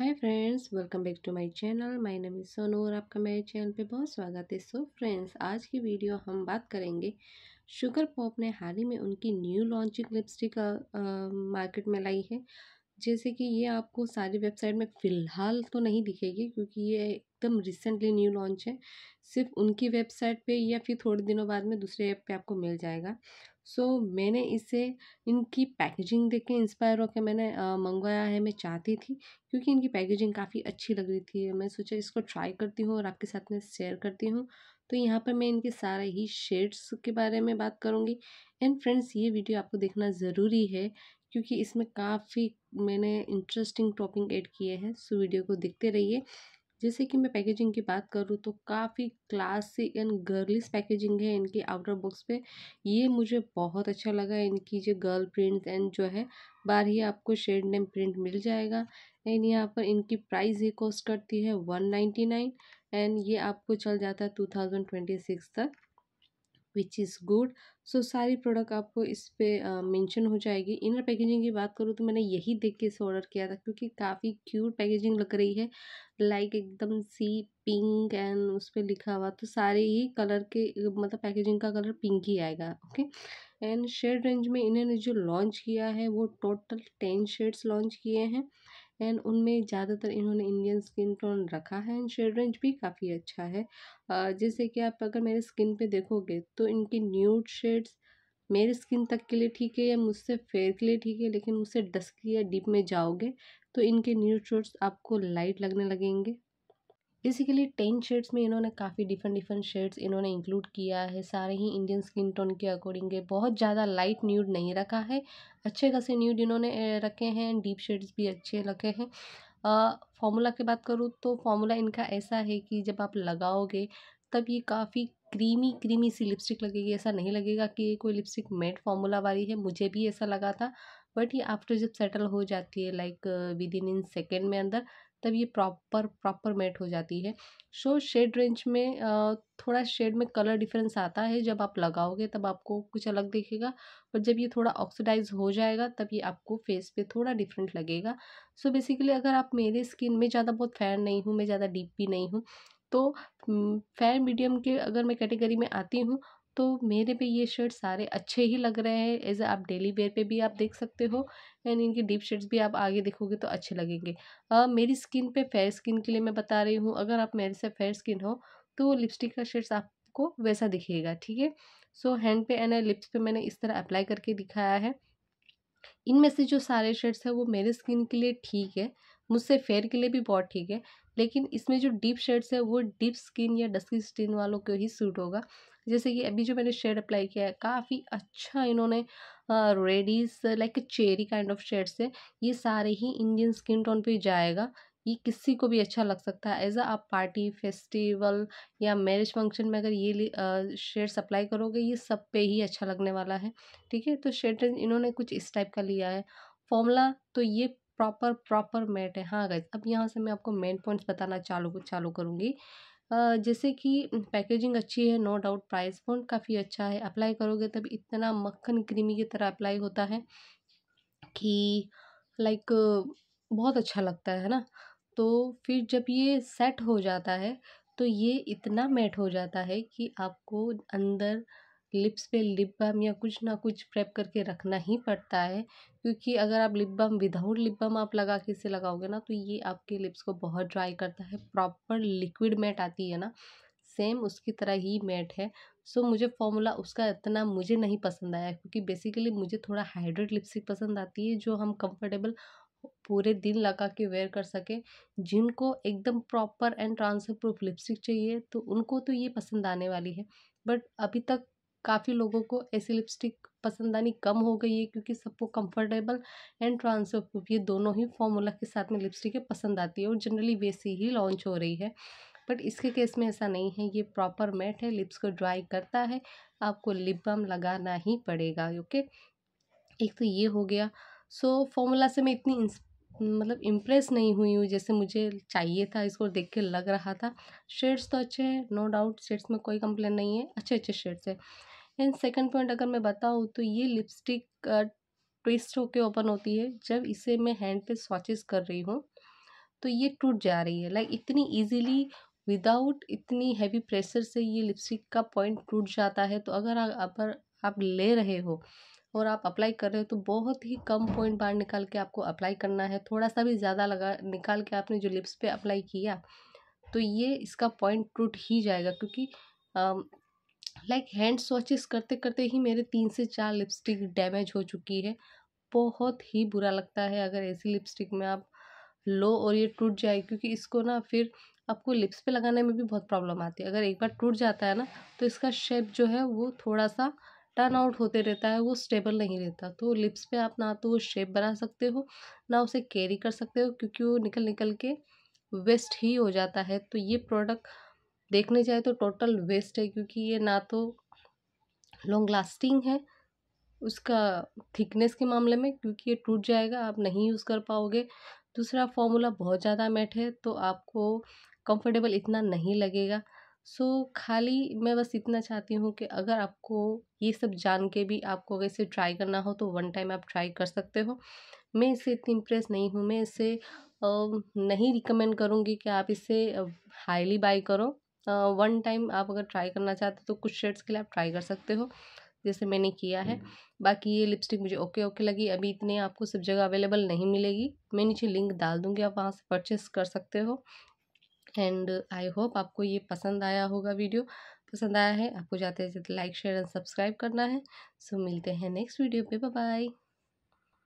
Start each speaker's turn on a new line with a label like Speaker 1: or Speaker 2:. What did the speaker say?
Speaker 1: hi friends welcome back to my channel my name is Sonu और आपका मेरे channel पे बहुत स्वागत है सो फ्रेंड्स आज की वीडियो हम बात करेंगे शुगर पॉप ने हाल ही में उनकी न्यू लॉन्चिंग लिपस्टिक मार्केट में लाई है जैसे कि ये आपको सारी वेबसाइट में फ़िलहाल तो नहीं दिखेगी क्योंकि ये एकदम रिसेंटली न्यू लॉन्च है सिर्फ उनकी वेबसाइट पे या फिर थोड़े दिनों बाद में दूसरे ऐप पे आपको मिल जाएगा सो मैंने इसे इनकी पैकेजिंग देख के इंस्पायर होकर मैंने मंगवाया है मैं चाहती थी क्योंकि इनकी पैकेजिंग काफ़ी अच्छी लग रही थी मैं सोचा इसको ट्राई करती हूँ और आपके साथ में शेयर करती हूँ तो यहाँ पर मैं इनके सारे ही शेड्स के बारे में बात करूँगी एंड फ्रेंड्स ये वीडियो आपको देखना ज़रूरी है क्योंकि इसमें काफ़ी मैंने इंटरेस्टिंग टॉपिक ऐड किए हैं सो वीडियो को देखते रहिए जैसे कि मैं पैकेजिंग की बात करूँ तो काफ़ी क्लासी एंड गर्लिस पैकेजिंग है इनकी आउटर बॉक्स पे ये मुझे बहुत अच्छा लगा इनकी जो गर्ल प्रिंट एंड जो है बाहर ही आपको शेड नेम प्रिंट मिल जाएगा एंड यहाँ पर इनकी प्राइस ये कॉस्ट करती है वन नाइन्टी नाइन एंड ये आपको चल जाता है टू थाउजेंड ट्वेंटी सिक्स तक विच इज़ गुड सो सारी प्रोडक्ट आपको इस पर मैंशन हो जाएगी इनर पैकेजिंग की बात करूँ तो मैंने यही देख के इसे ऑर्डर किया था क्योंकि काफ़ी क्यूट पैकेजिंग लग रही है लाइक like एकदम सी पिंक एंड उस पर लिखा हुआ तो सारे ही कलर के मतलब पैकेजिंग का कलर पिंक ही आएगा ओके एंड शेड रेंज में इन्होंने जो लॉन्च किया है वो टोटल टेन शेड्स लॉन्च किए हैं एंड उनमें ज़्यादातर इन्होंने इंडियन स्किन टोन रखा है एंड शेड रेंज भी काफ़ी अच्छा है जैसे कि आप अगर मेरे स्किन पे देखोगे तो इनके न्यूड शेड्स मेरे स्किन तक के लिए ठीक है या मुझसे फेयर के लिए ठीक है लेकिन मुझसे डस्की या डीप में जाओगे तो इनके न्यूड शेड्स आपको लाइट लगने लगेंगे बेसिकली टेन शेड्स में इन्होंने काफ़ी डिफरेंट डिफरेंट शेड्स इन्होंने इंक्लूड किया है सारे ही इंडियन स्किन टोन के अकॉर्डिंग है बहुत ज़्यादा लाइट न्यूड नहीं रखा है अच्छे खासे न्यूड इन्होंने रखे हैं डीप शेड्स भी अच्छे रखे हैं फॉर्मूला की बात करूँ तो फॉर्मूला इनका ऐसा है कि जब आप लगाओगे तब ये काफ़ी क्रीमी क्रीमी सी लिपस्टिक लगेगी ऐसा नहीं लगेगा कि ये कोई लिपस्टिक मेड फॉर्मूला वाली है मुझे भी ऐसा लगा था बट ये आफ्टर जब सेटल हो जाती है like within in second में अंदर तब ये प्रॉपर प्रॉपर मेट हो जाती है सो शेड रेंज में थोड़ा शेड में कलर डिफरेंस आता है जब आप लगाओगे तब आपको कुछ अलग दिखेगा और जब ये थोड़ा ऑक्सीडाइज हो जाएगा तब ये आपको फेस पे थोड़ा डिफरेंट लगेगा सो बेसिकली अगर आप मेरे स्किन में ज़्यादा बहुत फ़ैन नहीं हूँ मैं ज़्यादा डीप भी नहीं हूँ तो फ़ैन मीडियम के अगर मैं कैटेगरी में आती हूँ तो मेरे पे ये शर्ट सारे अच्छे ही लग रहे हैं एज आप डेली वेयर पे भी आप देख सकते हो एंड इनके डीप शर्ट्स भी आप आगे देखोगे तो अच्छे लगेंगे आ, मेरी स्किन पे फेयर स्किन के लिए मैं बता रही हूँ अगर आप मेरे से फेयर स्किन हो तो लिपस्टिक का शर्ट्स आपको वैसा दिखेगा ठीक है सो हैंड पे एंड लिप्स पे मैंने इस तरह अप्लाई करके दिखाया है इनमें से जो सारे शर्ट्स हैं वो मेरे स्किन के लिए ठीक है मुझसे फेयर के लिए भी बहुत ठीक है लेकिन इसमें जो डीप शर्ट्स है वो डीप स्किन या डस्की स्किन वालों को ही सूट होगा जैसे कि अभी जो मैंने शेड अप्लाई किया है काफ़ी अच्छा इन्होंने reddish like cherry kind of shade से ये सारे ही इंडियन स्किन टोन पे जाएगा ये किसी को भी अच्छा लग सकता है एज आप पार्टी फेस्टिवल या मैरिज फंक्शन में अगर ये शेड सप्लाई करोगे ये सब पे ही अच्छा लगने वाला है ठीक है तो शेड इन्होंने कुछ इस टाइप का लिया है फॉर्मूला तो ये प्रॉपर प्रॉपर मैट है हाँ गैस अब यहाँ से मैं आपको मेन पॉइंट्स बताना चालू चालू करूँगी जैसे कि पैकेजिंग अच्छी है नो डाउट प्राइस पॉइंट काफ़ी अच्छा है अप्लाई करोगे तब इतना मक्खन क्रीमी की तरह अप्लाई होता है कि लाइक बहुत अच्छा लगता है ना तो फिर जब ये सेट हो जाता है तो ये इतना मैट हो जाता है कि आपको अंदर लिप्स पे लिप बम या कुछ ना कुछ प्रेप करके रखना ही पड़ता है क्योंकि अगर आप lip balm without lip balm आप लगा के इसे लगाओगे ना तो ये आपके लिप्स को बहुत ड्राई करता है प्रॉपर लिक्विड मैट आती है ना सेम उसकी तरह ही मैट है सो so, मुझे फॉर्मूला उसका इतना मुझे नहीं पसंद आया क्योंकि बेसिकली मुझे थोड़ा हाइड्रेट लिपस्टिक पसंद आती है जो हम कंफर्टेबल पूरे दिन लगा के वेयर कर सकें जिनको एकदम proper and transfer proof lipstick चाहिए तो उनको तो ये पसंद आने वाली है बट अभी तक काफ़ी लोगों को ऐसी लिपस्टिक पसंद आनी कम हो गई है क्योंकि सबको कंफर्टेबल एंड ट्रांसफर प्रूफ ये दोनों ही फॉर्मूला के साथ में लिपस्टिक पसंद आती है और जनरली वैसी ही लॉन्च हो रही है बट इसके केस में ऐसा नहीं है ये प्रॉपर मैट है लिप्स को ड्राई करता है आपको लिप बम लगाना ही पड़ेगा ओके एक तो ये हो गया सो so, फॉर्मूला से मैं इतनी मतलब इम्प्रेस नहीं हुई हूँ जैसे मुझे चाहिए था इसको देख के लग रहा था शेड्स तो अच्छे हैं नो डाउट शेड्स में कोई कंप्लेन नहीं है अच्छे अच्छे शेड्स है एंड सेकंड पॉइंट अगर मैं बताऊँ तो ये लिपस्टिक ट्विस्ट होके ओपन होती है जब इसे मैं हैंड पे स्वाचेस कर रही हूँ तो ये टूट जा रही है लाइक इतनी ईजीली विदाउट इतनी हैवी प्रेशर से ये लिपस्टिक का पॉइंट टूट जाता है तो अगर अगर आप ले रहे हो और आप अप्लाई कर रहे हो तो बहुत ही कम पॉइंट बाहर निकाल के आपको अप्लाई करना है थोड़ा सा भी ज़्यादा लगा निकाल के आपने जो लिप्स पे अप्लाई किया तो ये इसका पॉइंट टूट ही जाएगा क्योंकि लाइक हैंड स्वॉचेस करते करते ही मेरे तीन से चार लिपस्टिक डैमेज हो चुकी है बहुत ही बुरा लगता है अगर ऐसी लिपस्टिक में आप लो और ये टूट जाए क्योंकि इसको ना फिर आपको लिप्स पे लगाने में भी बहुत प्रॉब्लम आती है अगर एक बार टूट जाता है ना तो इसका शेप जो है वो थोड़ा सा टर्न आउट होते रहता है वो स्टेबल नहीं रहता तो लिप्स पे आप ना तो वो शेप बना सकते हो ना उसे कैरी कर सकते हो क्योंकि वो निकल निकल के वेस्ट ही हो जाता है तो ये प्रोडक्ट देखने जाए तो टोटल वेस्ट है क्योंकि ये ना तो लॉन्ग लास्टिंग है उसका थिकनेस के मामले में क्योंकि ये टूट जाएगा आप नहीं यूज़ कर पाओगे दूसरा फॉर्मूला बहुत ज़्यादा मेट है तो आपको कंफर्टेबल इतना नहीं लगेगा सो so, खाली मैं बस इतना चाहती हूँ कि अगर आपको ये सब जान के भी आपको अगर इसे ट्राई करना हो तो वन टाइम आप ट्राई कर सकते हो मैं इससे इतनी इम्प्रेस नहीं हूँ मैं इसे नहीं रिकमेंड करूँगी कि आप इसे हाईली बाई करो वन टाइम आप अगर ट्राई करना चाहते हो तो कुछ शेड्स के लिए आप ट्राई कर सकते हो जैसे मैंने किया है बाकी ये लिपस्टिक मुझे ओके ओके लगी अभी इतने आपको सब जगह अवेलेबल नहीं मिलेगी मैं नीचे लिंक डाल दूँगी आप वहाँ से परचेस कर सकते हो एंड आई होप आपको ये पसंद आया होगा वीडियो पसंद आया है आपको जाते जाते लाइक शेयर एंड सब्सक्राइब करना है सो मिलते हैं नेक्स्ट वीडियो पे बाय